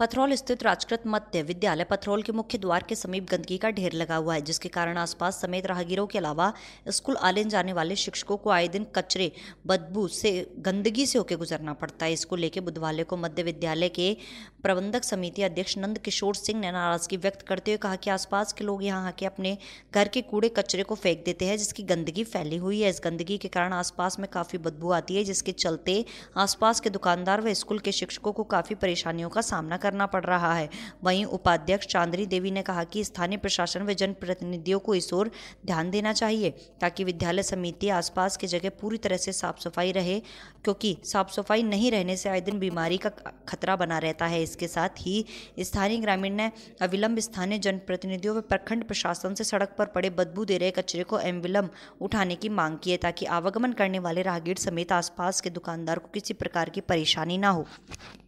पथरौल स्थित राजकृत मध्य विद्यालय पथरौल के मुख्य द्वार के समीप गंदगी का ढेर लगा हुआ है जिसके कारण आसपास समेत राहगीरों के अलावा स्कूल आने जाने वाले शिक्षकों को आए दिन कचरे बदबू से गंदगी से होकर गुजरना पड़ता है इसको लेकर बुधवार को मध्य विद्यालय के प्रबंधक समिति अध्यक्ष नंद किशोर सिंह ने नाराजगी व्यक्त करते हुए कहा कि आसपास के लोग यहाँ आके अपने घर के कूड़े कचरे को फेंक देते हैं जिसकी गंदगी फैली हुई है इस गंदगी के कारण आसपास में काफ़ी बदबू आती है जिसके चलते आसपास के दुकानदार व स्कूल के शिक्षकों को काफ़ी परेशानियों का सामना कर करना पड़ रहा है वहीं उपाध्यक्ष चांदनी देवी ने कहा कि स्थानीय प्रशासन व जनप्रतिनिधियों को इस ओर ध्यान देना चाहिए ताकि विद्यालय समिति आसपास की जगह पूरी तरह से साफ सफाई रहे क्योंकि साफ सफाई नहीं रहने से आए दिन बीमारी का खतरा बना रहता है इसके साथ ही स्थानीय ग्रामीण ने अविलंब स्थानीय जनप्रतिनिधियों व प्रखंड प्रशासन से सड़क पर पड़े बदबू दे रहे कचरे को एम्बुलम उठाने की मांग की है ताकि आवागमन करने वाले राहगीर समेत आसपास के दुकानदार को किसी प्रकार की परेशानी ना हो